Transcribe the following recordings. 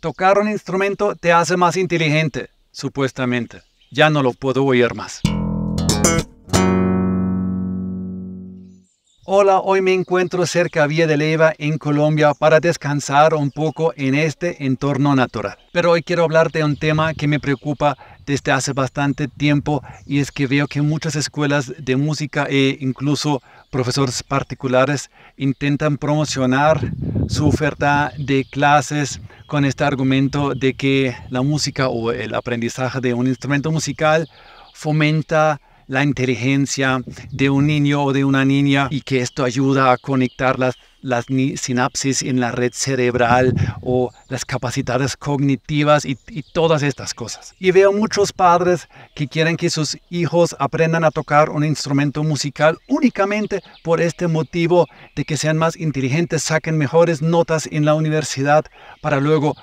Tocar un instrumento te hace más inteligente, supuestamente. Ya no lo puedo oír más. Hola, hoy me encuentro cerca Vía de Leiva, en Colombia para descansar un poco en este entorno natural. Pero hoy quiero hablarte de un tema que me preocupa desde hace bastante tiempo y es que veo que muchas escuelas de música e incluso profesores particulares intentan promocionar su oferta de clases con este argumento de que la música o el aprendizaje de un instrumento musical fomenta la inteligencia de un niño o de una niña y que esto ayuda a conectar las, sinapsis en la red cerebral o las capacidades cognitivas y, todas estas cosas. Y veo muchos padres que quieren que sus hijos aprendan a tocar un instrumento musical únicamente por este motivo de que sean más inteligentes, saquen mejores notas en la universidad para luego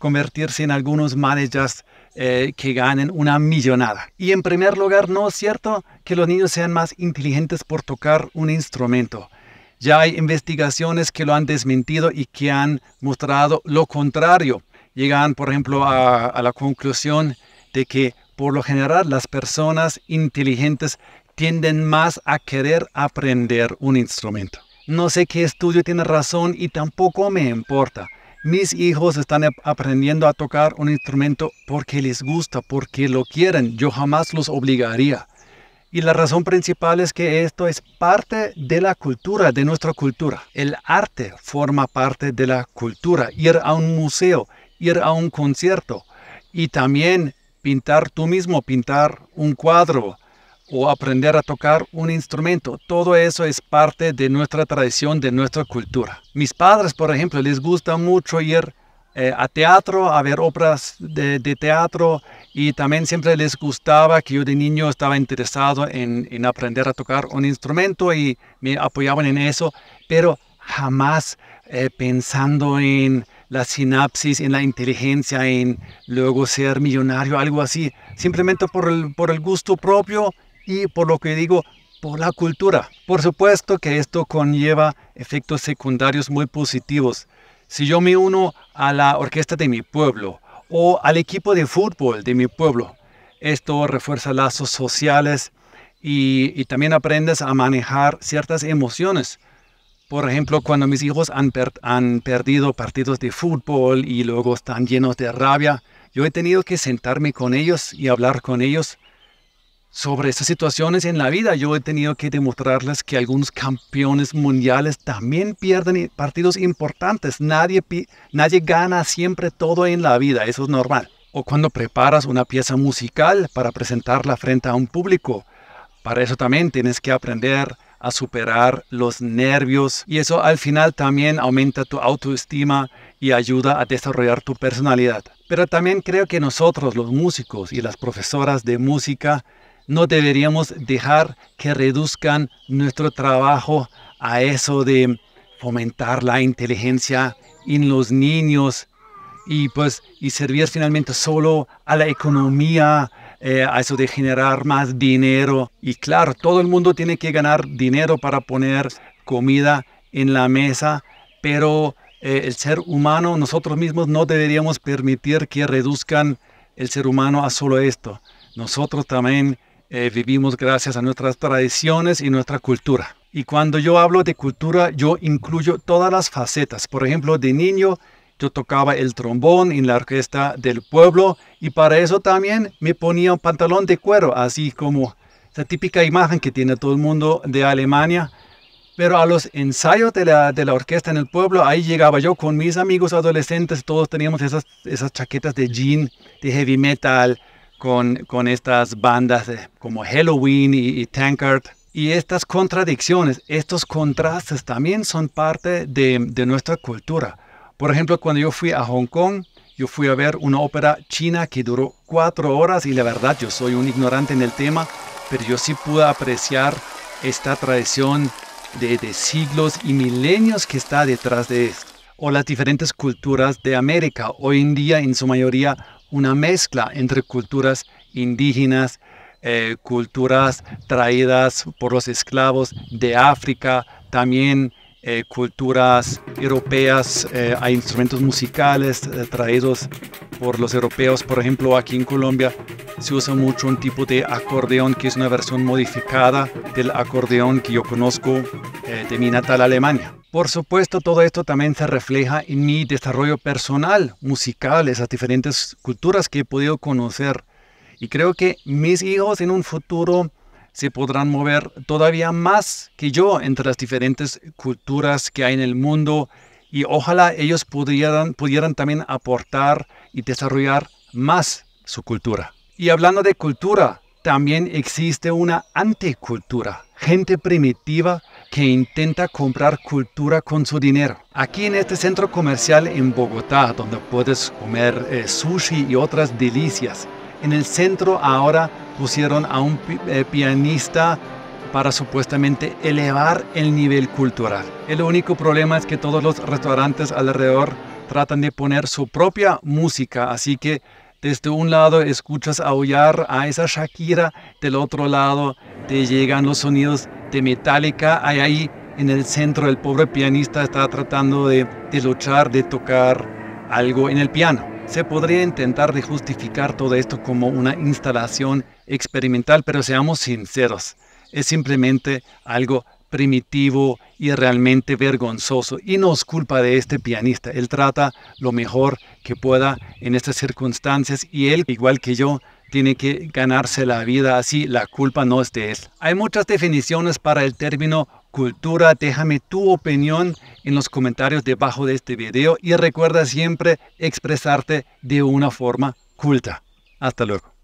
convertirse en algunos managers eh, que ganen una millonada. Y en primer lugar, no es cierto que los niños sean más inteligentes por tocar un instrumento. Ya hay investigaciones que lo han desmentido y que han mostrado lo contrario. Llegan, por ejemplo, a la conclusión de que por lo general las personas inteligentes tienden más a querer aprender un instrumento. No sé qué estudio tiene razón y tampoco me importa mis hijos están aprendiendo a tocar un instrumento porque les gusta, porque lo quieren. Yo jamás los obligaría. Y la razón principal es que esto es parte de la cultura, de nuestra cultura. El arte forma parte de la cultura. Ir a un museo, ir a un concierto y también pintar tú mismo, pintar un cuadro, o aprender a tocar un instrumento. Todo eso es parte de nuestra tradición, de nuestra cultura. Mis padres, por ejemplo, les gusta mucho ir eh, a teatro, a ver obras de, teatro y también siempre les gustaba que yo de niño estaba interesado en, aprender a tocar un instrumento y me apoyaban en eso, pero jamás eh, pensando en la sinapsis, en la inteligencia, en luego ser millonario, algo así, simplemente por por el gusto propio y por lo que digo, por la cultura. Por supuesto que esto conlleva efectos secundarios muy positivos. Si yo me uno a la orquesta de mi pueblo o al equipo de fútbol de mi pueblo, esto refuerza lazos sociales y, también aprendes a manejar ciertas emociones. Por ejemplo, cuando mis hijos han, han perdido partidos de fútbol y luego están llenos de rabia, yo he tenido que sentarme con ellos y hablar con ellos sobre estas situaciones en la vida. Yo he tenido que demostrarles que algunos campeones mundiales también pierden partidos importantes. Nadie, nadie gana siempre todo en la vida, eso es normal. O cuando preparas una pieza musical para presentarla frente a un público. Para eso también tienes que aprender a superar los nervios y eso al final también aumenta tu autoestima y ayuda a desarrollar tu personalidad. Pero también creo que nosotros los músicos y las profesoras de música no deberíamos dejar que reduzcan nuestro trabajo a eso de fomentar la inteligencia en los niños y pues y servir finalmente solo a la economía eh, a eso de generar más dinero y claro todo el mundo tiene que ganar dinero para poner comida en la mesa pero eh, el ser humano nosotros mismos no deberíamos permitir que reduzcan el ser humano a solo esto nosotros también eh, vivimos gracias a nuestras tradiciones y nuestra cultura. Y cuando yo hablo de cultura, yo incluyo todas las facetas. Por ejemplo, de niño yo tocaba el trombón en la orquesta del pueblo y para eso también me ponía un pantalón de cuero, así como esa típica imagen que tiene todo el mundo de Alemania. Pero a los ensayos de la, de la orquesta en el pueblo, ahí llegaba yo con mis amigos adolescentes, todos teníamos esas, esas chaquetas de jean, de heavy metal, con, con estas bandas eh, como Halloween y, Tankard. Y estas contradicciones, estos contrastes también son parte de, de, nuestra cultura. Por ejemplo, cuando yo fui a Hong Kong, yo fui a ver una ópera china que duró cuatro horas y la verdad yo soy un ignorante en el tema, pero yo sí pude apreciar esta tradición de, de siglos y milenios que está detrás de esto. O las diferentes culturas de América, hoy en día en su mayoría una mezcla entre culturas indígenas, eh, culturas traídas por los esclavos de África, también eh, culturas europeas, eh, hay instrumentos musicales traídos por los europeos, por ejemplo aquí en Colombia se usa mucho un tipo de acordeón que es una versión modificada del acordeón que yo conozco de mi natal Alemania. Por supuesto, todo esto también se refleja en mi desarrollo personal, musical, esas diferentes culturas que he podido conocer. Y creo que mis hijos en un futuro se podrán mover todavía más que yo entre las diferentes culturas que hay en el mundo y ojalá ellos pudieran, pudieran también aportar y desarrollar más su cultura. Y hablando de cultura, también existe una anticultura, gente primitiva que intenta comprar cultura con su dinero. Aquí en este centro comercial en Bogotá, donde puedes comer eh, sushi y otras delicias, en el centro ahora pusieron a un eh, pianista para supuestamente elevar el nivel cultural. El único problema es que todos los restaurantes alrededor tratan de poner su propia música, así que desde un lado escuchas aullar a esa Shakira, del otro lado te llegan los sonidos de Hay ahí en el centro el pobre pianista está tratando de, de luchar, de tocar algo en el piano. Se podría intentar de justificar todo esto como una instalación experimental, pero seamos sinceros, es simplemente algo primitivo y realmente vergonzoso. Y no es culpa de este pianista. Él trata lo mejor que pueda en estas circunstancias y él, igual que yo, tiene que ganarse la vida así, la culpa no es de él. Hay muchas definiciones para el término cultura, déjame tu opinión en los comentarios debajo de este video y recuerda siempre expresarte de una forma culta. Hasta luego.